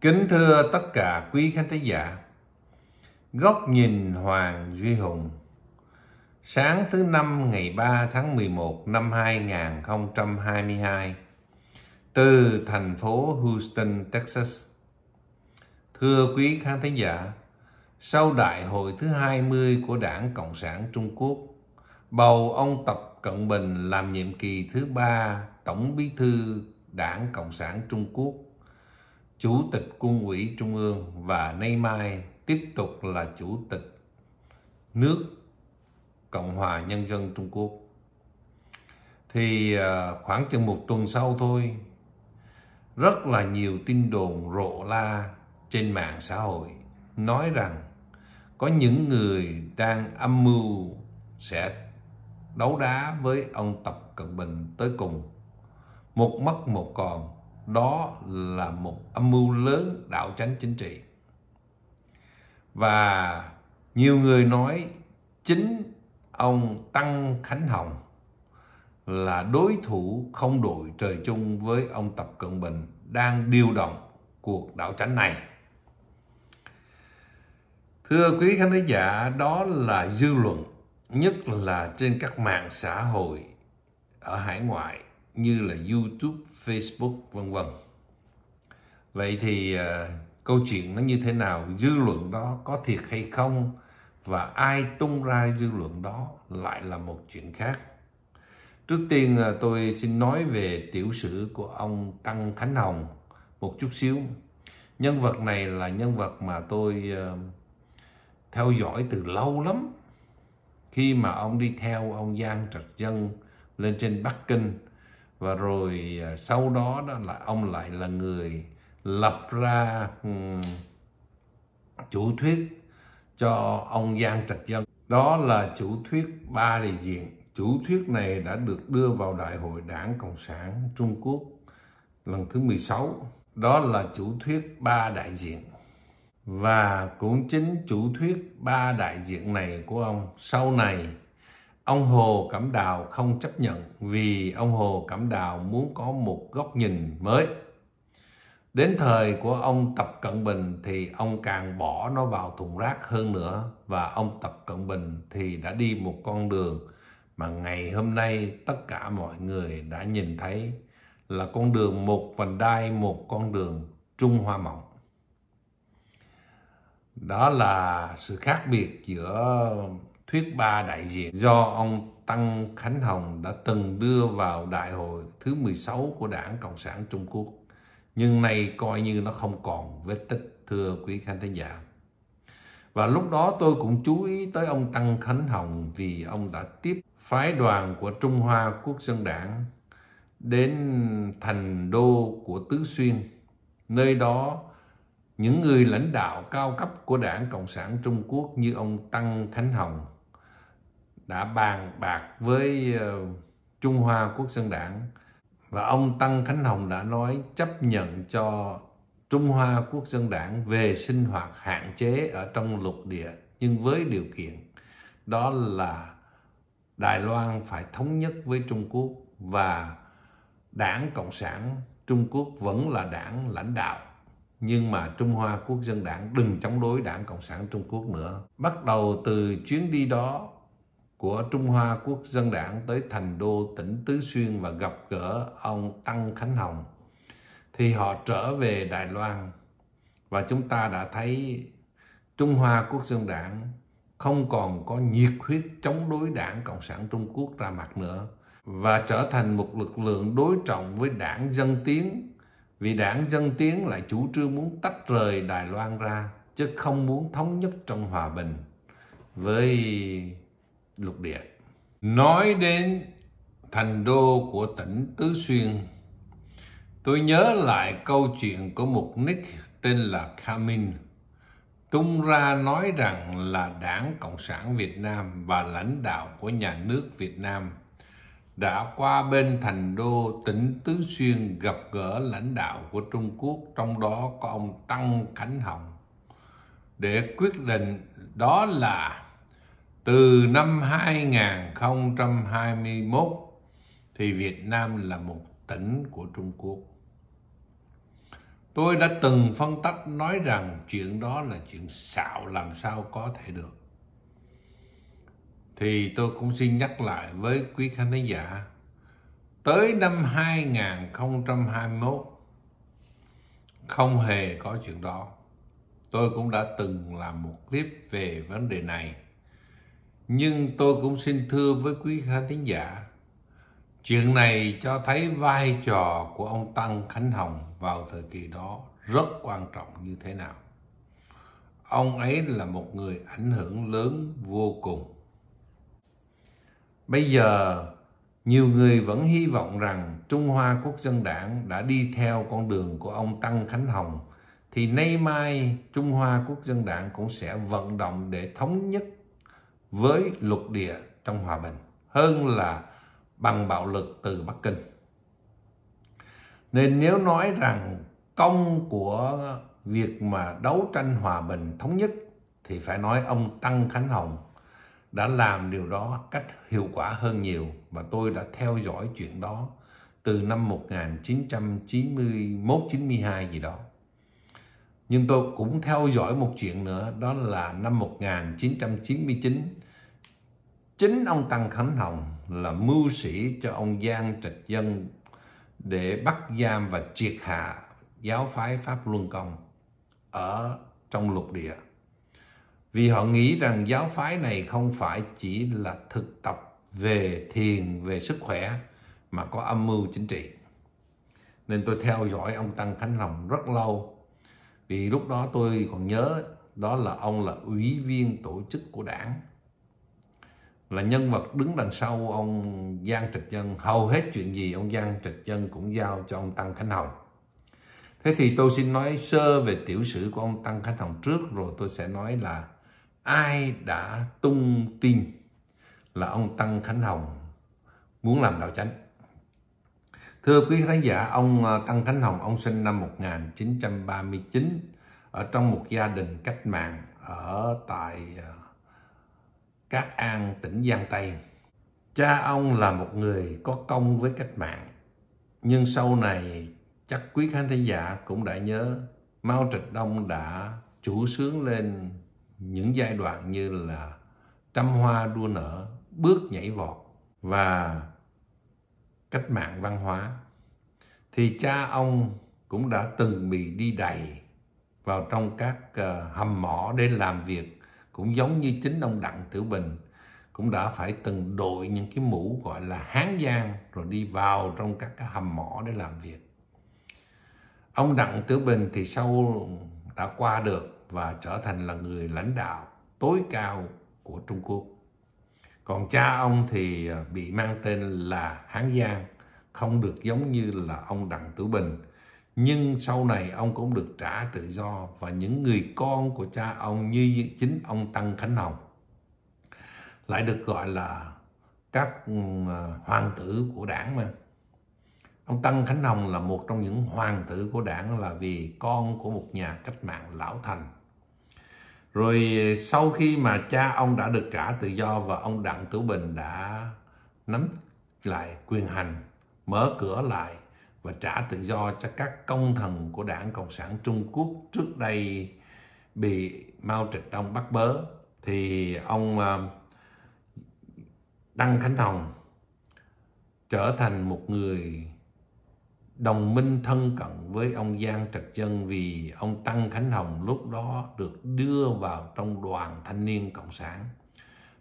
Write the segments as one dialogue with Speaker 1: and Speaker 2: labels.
Speaker 1: Kính thưa tất cả quý khán thính giả, Góc nhìn Hoàng Duy Hùng Sáng thứ năm ngày 3 tháng 11 năm 2022 từ thành phố Houston, Texas. Thưa quý khán thính giả, sau đại hội thứ 20 của Đảng Cộng sản Trung Quốc, bầu ông Tập Cận Bình làm nhiệm kỳ thứ ba Tổng Bí thư Đảng Cộng sản Trung Quốc Chủ tịch Quân ủy Trung ương và nay mai tiếp tục là Chủ tịch nước Cộng hòa Nhân dân Trung Quốc. Thì à, khoảng chừng một tuần sau thôi, rất là nhiều tin đồn rộ la trên mạng xã hội nói rằng có những người đang âm mưu sẽ đấu đá với ông Tập Cận Bình tới cùng. Một mất một còn đó là một âm mưu lớn đảo tránh chính trị và nhiều người nói chính ông tăng khánh hồng là đối thủ không đội trời chung với ông tập cận bình đang điều động cuộc đảo tránh này thưa quý khán giả đó là dư luận nhất là trên các mạng xã hội ở hải ngoại như là YouTube, Facebook vân vân. Vậy thì à, câu chuyện nó như thế nào, dư luận đó có thiệt hay không và ai tung ra dư luận đó lại là một chuyện khác. Trước tiên à, tôi xin nói về tiểu sử của ông Tăng Khánh Hồng một chút xíu. Nhân vật này là nhân vật mà tôi à, theo dõi từ lâu lắm. Khi mà ông đi theo ông Giang Trạch Dân lên trên Bắc Kinh và rồi à, sau đó đó là ông lại là người lập ra ừ, chủ thuyết cho ông Giang Trạch Dân. Đó là chủ thuyết ba đại diện. Chủ thuyết này đã được đưa vào Đại hội Đảng Cộng sản Trung Quốc lần thứ 16. Đó là chủ thuyết ba đại diện. Và cũng chính chủ thuyết ba đại diện này của ông sau này Ông Hồ Cẩm Đào không chấp nhận vì ông Hồ Cẩm Đào muốn có một góc nhìn mới. Đến thời của ông Tập Cận Bình thì ông càng bỏ nó vào thùng rác hơn nữa và ông Tập Cận Bình thì đã đi một con đường mà ngày hôm nay tất cả mọi người đã nhìn thấy là con đường một vành đai một con đường Trung Hoa mộng. Đó là sự khác biệt giữa thuyết ba đại diện do ông Tăng Khánh Hồng đã từng đưa vào đại hội thứ 16 của Đảng Cộng sản Trung Quốc. Nhưng nay coi như nó không còn vết tích thưa quý khán thính giả. Và lúc đó tôi cũng chú ý tới ông Tăng Khánh Hồng vì ông đã tiếp phái đoàn của Trung Hoa Quốc dân Đảng đến thành đô của Tứ Xuyên. Nơi đó những người lãnh đạo cao cấp của Đảng Cộng sản Trung Quốc như ông Tăng Khánh Hồng đã bàn bạc với ờ, Trung Hoa Quốc dân Đảng và ông Tăng Khánh Hồng đã nói chấp nhận cho Trung Hoa Quốc dân Đảng về sinh hoạt hạn chế ở trong lục địa nhưng với điều kiện đó là Đài Loan phải thống nhất với Trung Quốc và Đảng Cộng sản Trung Quốc vẫn là đảng lãnh đạo nhưng mà Trung Hoa Quốc dân Đảng đừng chống đối Đảng Cộng sản Trung Quốc nữa. Bắt đầu từ chuyến đi đó, của Trung Hoa Quốc dân đảng tới thành đô tỉnh Tứ Xuyên và gặp gỡ ông Tăng Khánh Hồng thì họ trở về Đài Loan và chúng ta đã thấy Trung Hoa Quốc dân đảng không còn có nhiệt huyết chống đối đảng Cộng sản Trung Quốc ra mặt nữa và trở thành một lực lượng đối trọng với đảng Dân Tiến vì đảng Dân Tiến lại chủ trương muốn tách rời Đài Loan ra chứ không muốn thống nhất trong hòa bình với lục địa. Nói đến thành đô của tỉnh Tứ Xuyên, tôi nhớ lại câu chuyện của một nick tên là Kamin, tung ra nói rằng là Đảng Cộng sản Việt Nam và lãnh đạo của nhà nước Việt Nam đã qua bên thành đô tỉnh Tứ Xuyên gặp gỡ lãnh đạo của Trung Quốc, trong đó có ông Tăng Khánh Hồng, để quyết định đó là từ năm 2021 thì Việt Nam là một tỉnh của Trung Quốc. Tôi đã từng phân tách nói rằng chuyện đó là chuyện xạo làm sao có thể được. Thì tôi cũng xin nhắc lại với quý khán giả, tới năm 2021 không hề có chuyện đó. Tôi cũng đã từng làm một clip về vấn đề này nhưng tôi cũng xin thưa với quý khán thính giả, chuyện này cho thấy vai trò của ông Tăng Khánh Hồng vào thời kỳ đó rất quan trọng như thế nào. Ông ấy là một người ảnh hưởng lớn vô cùng. Bây giờ, nhiều người vẫn hy vọng rằng Trung Hoa Quốc dân đảng đã đi theo con đường của ông Tăng Khánh Hồng, thì nay mai Trung Hoa Quốc dân đảng cũng sẽ vận động để thống nhất với lục địa trong hòa bình hơn là bằng bạo lực từ Bắc Kinh. Nên nếu nói rằng công của việc mà đấu tranh hòa bình thống nhất thì phải nói ông Tăng Khánh Hồng đã làm điều đó cách hiệu quả hơn nhiều và tôi đã theo dõi chuyện đó từ năm 1991 92 gì đó nhưng tôi cũng theo dõi một chuyện nữa đó là năm 1999 chính ông Tăng Khánh Hồng là mưu sĩ cho ông Giang Trạch Dân để bắt giam và triệt hạ giáo phái Pháp Luân Công ở trong lục địa vì họ nghĩ rằng giáo phái này không phải chỉ là thực tập về thiền về sức khỏe mà có âm mưu chính trị nên tôi theo dõi ông Tăng Khánh Hồng rất lâu vì lúc đó tôi còn nhớ đó là ông là ủy viên tổ chức của đảng là nhân vật đứng đằng sau ông Giang Trạch Dân hầu hết chuyện gì ông Giang Trạch Dân cũng giao cho ông Tăng Khánh Hồng thế thì tôi xin nói sơ về tiểu sử của ông Tăng Khánh Hồng trước rồi tôi sẽ nói là ai đã tung tin là ông Tăng Khánh Hồng muốn làm đạo chánh Thưa quý khán giả, ông Tăng ờ, Khánh Hồng, ông sinh năm 1939 ở trong một gia đình cách mạng ở tại ờ, Cát An, tỉnh Giang Tây. Cha ông là một người có công với cách mạng, nhưng sau này chắc quý khán thính giả cũng đã nhớ Mao Trạch Đông đã chủ sướng lên những giai đoạn như là trăm hoa đua nở, bước nhảy vọt và cách mạng văn hóa thì cha ông cũng đã từng bị đi đầy vào trong các ờ, hầm mỏ để làm việc cũng giống như chính ông Đặng Tiểu Bình cũng đã phải từng đội những cái mũ gọi là hán giang rồi đi vào trong các cái hầm mỏ để làm việc. Ông Đặng Tiểu Bình thì sau đã qua được và trở thành là người lãnh đạo tối cao của Trung Quốc còn cha ông thì ờ, bị mang tên là Hán Giang không được giống như là ông Đặng Tử Bình nhưng sau này ông cũng được trả tự do và những người con của cha ông như chính ông Tăng Khánh Hồng lại được gọi là các ừ, ờ, hoàng tử của đảng mà ông Tăng Khánh Hồng là một trong những hoàng tử của đảng là vì con của một nhà cách mạng lão thành rồi ờ, sau khi mà cha ông đã được trả tự do và ông Đặng Tử Bình đã nắm lại quyền hành, mở cửa lại và trả tự do cho các công thần của Đảng Cộng sản Trung Quốc trước đây bị Mao Trạch Đông bắt bớ thì ông ờ, Đăng Khánh Hồng trở thành một người đồng minh thân cận với ông Giang Trạch Chân vì ông Tăng Khánh Hồng lúc đó được đưa vào trong đoàn thanh niên cộng sản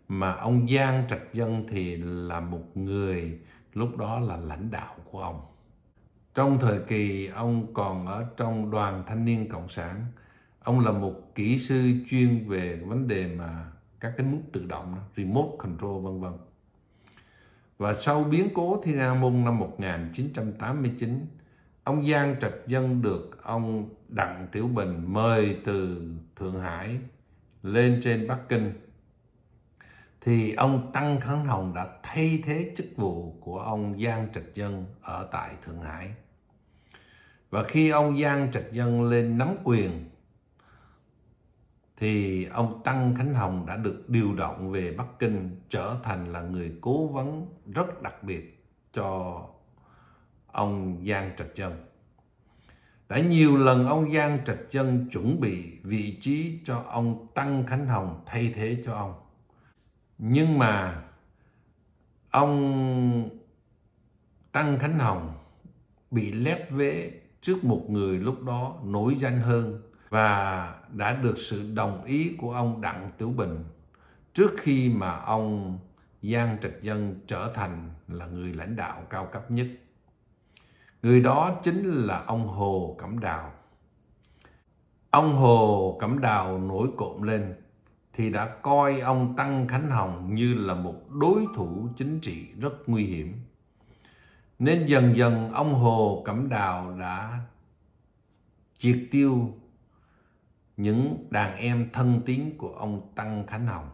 Speaker 1: mà ông Giang Trạch Dân thì là một người lúc đó là lãnh đạo của ông. Trong thời kỳ ông còn ở trong đoàn thanh niên cộng sản, ông là một kỹ sư chuyên về vấn đề mà các cái nút tự động, remote control vân vân. Và sau biến cố Thi Ra Môn năm 1989, ông Giang Trạch Dân được ông Đặng Tiểu Bình mời từ Thượng Hải lên trên Bắc Kinh thì ông Tăng Khánh Hồng đã thay thế chức vụ của ông Giang Trạch Dân ở tại Thượng Hải. Và khi ông Giang Trạch Dân lên nắm quyền thì ông Tăng Khánh Hồng đã được điều động về Bắc Kinh trở thành là người cố vấn rất đặc biệt cho ông Giang Trạch chân Đã nhiều lần ông Giang Trạch chân chuẩn bị vị trí cho ông Tăng Khánh Hồng thay thế cho ông. Nhưng mà ông Tăng Khánh Hồng bị lép vế trước một người lúc đó nổi danh hơn và đã được sự đồng ý của ông Đặng Tiểu Bình trước khi mà ông Giang Trạch Dân trở thành là người lãnh đạo cao cấp nhất. Người đó chính là ông Hồ Cẩm Đào. Ông Hồ Cẩm Đào nổi cộm lên thì đã coi ông Tăng Khánh Hồng như là một đối thủ chính trị rất nguy hiểm. Nên dần dần ông Hồ Cẩm Đào đã triệt tiêu những đàn em thân tín của ông Tăng Khánh Hồng.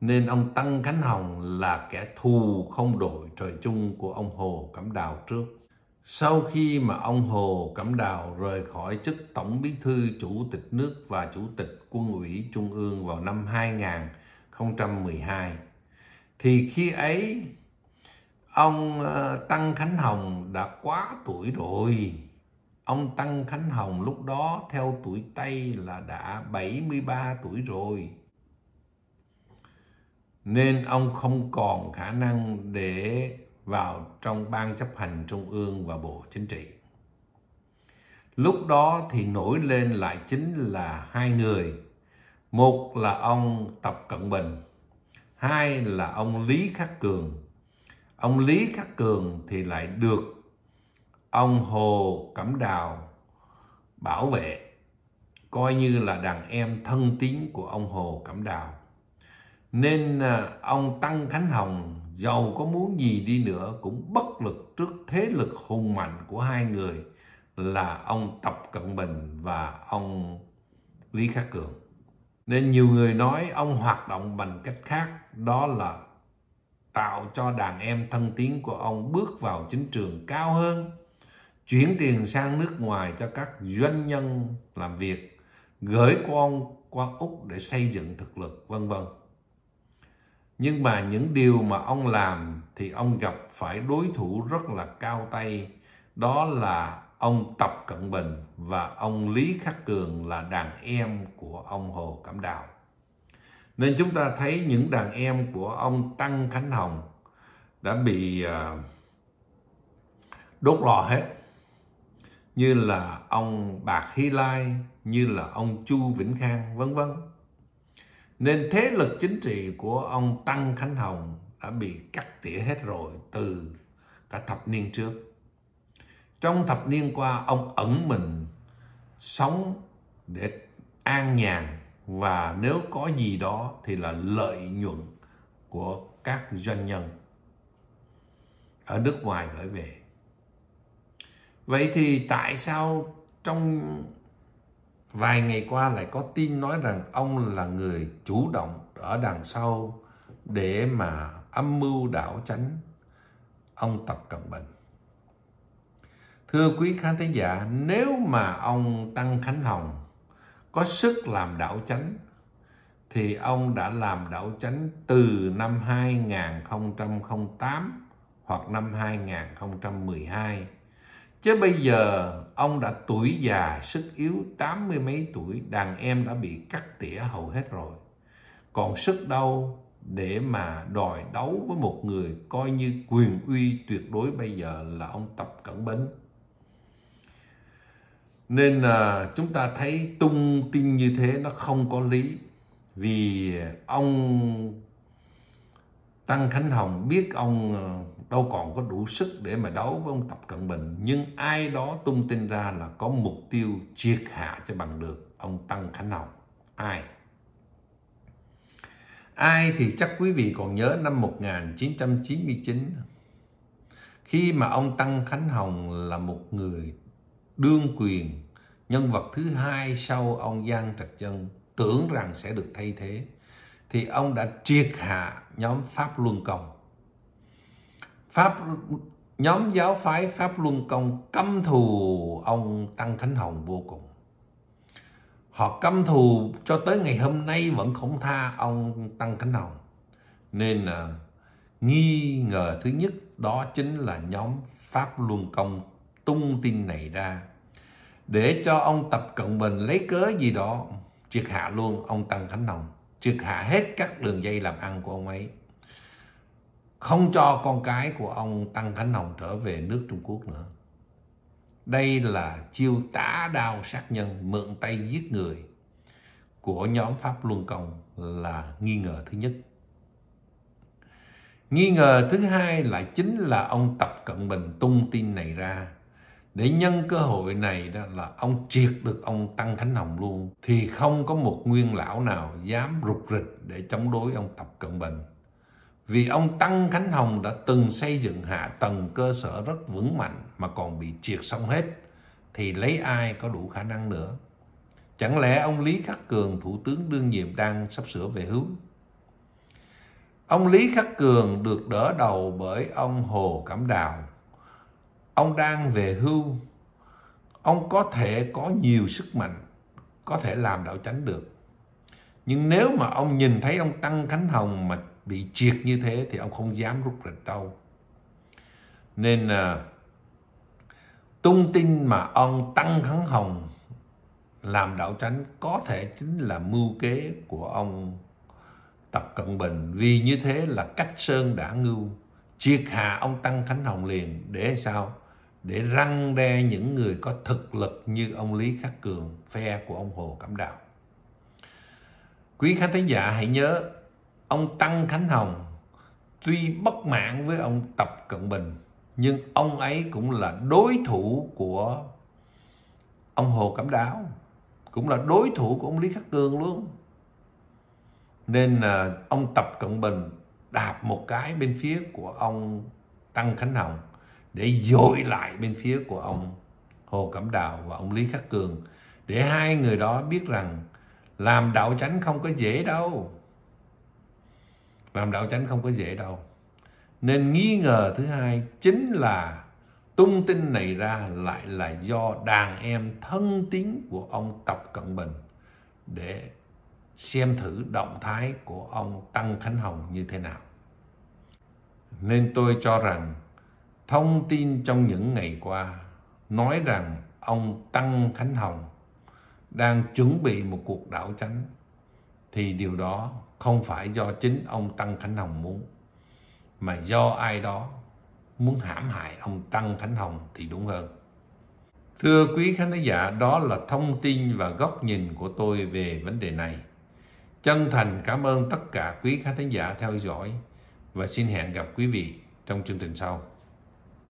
Speaker 1: Nên ông Tăng Khánh Hồng là kẻ thù không đội trời chung của ông Hồ Cẩm Đào trước. Sau khi mà ông Hồ Cẩm Đào rời khỏi chức Tổng Bí thư Chủ tịch nước và Chủ tịch Quân ủy Trung ương vào năm 2012, thì khi ấy ông ờ, Tăng Khánh Hồng đã quá tuổi rồi Ông Tăng Khánh Hồng lúc đó theo tuổi Tây là đã 73 tuổi rồi. Nên ông không còn khả năng để vào trong ban chấp hành trung ương và bộ chính trị. Lúc đó thì nổi lên lại chính là hai người. Một là ông Tập Cận Bình, hai là ông Lý Khắc Cường. Ông Lý Khắc Cường thì lại được ông Hồ Cẩm Đào bảo vệ coi như là đàn em thân tín của ông Hồ Cẩm Đào. Nên à, ông Tăng Khánh Hồng giàu có muốn gì đi nữa cũng bất lực trước thế lực hùng mạnh của hai người là ông Tập Cận Bình và ông Lý Khắc Cường. Nên nhiều người nói ông hoạt động bằng cách khác đó là tạo cho đàn em thân tín của ông bước vào chính trường cao hơn chuyển tiền sang nước ngoài cho các doanh nhân làm việc, gửi con qua Úc để xây dựng thực lực, vân vân. Nhưng mà những điều mà ông làm thì ông gặp phải đối thủ rất là cao tay, đó là ông Tập Cận Bình và ông Lý Khắc Cường là đàn em của ông Hồ Cẩm Đào. Nên chúng ta thấy những đàn em của ông Tăng Khánh Hồng đã bị à, đốt lò hết như là ông Bạc Hy Lai, như là ông Chu Vĩnh Khang, vân vân. Nên thế lực chính trị của ông Tăng Khánh Hồng đã bị cắt tỉa hết rồi từ cả thập niên trước. Trong thập niên qua, ông ẩn mình sống để an nhàn và nếu có gì đó thì là lợi nhuận của các doanh nhân ở nước ngoài gửi về vậy thì tại sao trong vài ngày qua lại có tin nói rằng ông là người chủ động ở đằng sau để mà âm mưu đảo tránh ông Tập Cận Bình. Thưa quý khán thính giả, nếu mà ông Tăng Khánh Hồng có sức làm đảo chánh thì ông đã làm đảo chánh từ năm 2008 hoặc năm 2012 Chứ bây giờ ông đã tuổi già, sức yếu, tám mươi mấy tuổi, đàn em đã bị cắt tỉa hầu hết rồi. Còn sức đâu để mà đòi đấu với một người coi như quyền uy tuyệt đối bây giờ là ông Tập Cận bính Nên à, chúng ta thấy tung tin như thế nó không có lý. Vì ông Tăng Khánh Hồng biết ông ờ, đâu còn có đủ sức để mà đấu với ông Tập Cận Bình nhưng ai đó tung tin ra là có mục tiêu triệt hạ cho bằng được ông Tăng Khánh Hồng ai ai thì chắc quý vị còn nhớ năm 1999 khi mà ông Tăng Khánh Hồng là một người đương quyền nhân vật thứ hai sau ông Giang Trạch Dân tưởng rằng sẽ được thay thế thì ông đã triệt hạ nhóm Pháp Luân Công pháp nhóm giáo phái pháp luân công căm thù ông tăng khánh hồng vô cùng họ căm thù cho tới ngày hôm nay vẫn không tha ông tăng khánh hồng nên là nghi ngờ thứ nhất đó chính là nhóm pháp luân công tung tin này ra để cho ông tập cận bình lấy cớ gì đó triệt hạ luôn ông tăng khánh hồng triệt hạ hết các đường dây làm ăn của ông ấy không cho con cái của ông Tăng Khánh Hồng trở về nước Trung Quốc nữa. Đây là chiêu tả đao sát nhân mượn tay giết người của nhóm Pháp Luân Công là nghi ngờ thứ nhất. Nghi ngờ thứ hai là chính là ông Tập Cận Bình tung tin này ra để nhân cơ hội này đó là ông triệt được ông Tăng Khánh Hồng luôn thì không có một nguyên lão nào dám rụt rịch để chống đối ông Tập Cận Bình. Vì ông Tăng Khánh Hồng đã từng xây dựng hạ tầng cơ sở rất vững mạnh mà còn bị triệt xong hết, thì lấy ai có đủ khả năng nữa. Chẳng lẽ ông Lý Khắc Cường, Thủ tướng đương nhiệm đang sắp sửa về hưu? Ông Lý Khắc Cường được đỡ đầu bởi ông Hồ Cẩm Đào. Ông đang về hưu. Ông có thể có nhiều sức mạnh, có thể làm đạo chánh được. Nhưng nếu mà ông nhìn thấy ông Tăng Khánh Hồng mà bị triệt như thế thì ông không dám rút rịch đâu nên à, tung tin mà ông tăng khánh hồng làm đạo tránh có thể chính là mưu kế của ông tập cận bình vì như thế là cách sơn đã ngưu triệt hạ ông tăng khánh hồng liền để sao để răng đe những người có thực lực như ông lý khắc cường phe của ông hồ cẩm đạo quý khán thính giả hãy nhớ ông Tăng Khánh Hồng tuy bất mãn với ông Tập Cận Bình nhưng ông ấy cũng là đối thủ của ông Hồ Cẩm Đáo cũng là đối thủ của ông Lý Khắc cường luôn nên là ông Tập Cận Bình đạp một cái bên phía của ông Tăng Khánh Hồng để dội lại bên phía của ông Hồ Cẩm Đào và ông Lý Khắc Cường để hai người đó biết rằng làm đạo chánh không có dễ đâu làm đạo chánh không có dễ đâu nên nghi ngờ thứ hai chính là tung tin này ra lại là do đàn em thân tín của ông Tập Cận Bình để xem thử động thái của ông Tăng Khánh Hồng như thế nào. Nên tôi cho rằng thông tin trong những ngày qua nói rằng ông Tăng Khánh Hồng đang chuẩn bị một cuộc đảo chánh thì điều đó không phải do chính ông Tăng Khánh Hồng muốn mà do ai đó muốn hãm hại ông Tăng Khánh Hồng thì đúng hơn. Thưa quý khán giả, đó là thông tin và góc nhìn của tôi về vấn đề này. Chân thành cảm ơn tất cả quý khán thính giả theo dõi và xin hẹn gặp quý vị trong chương trình sau.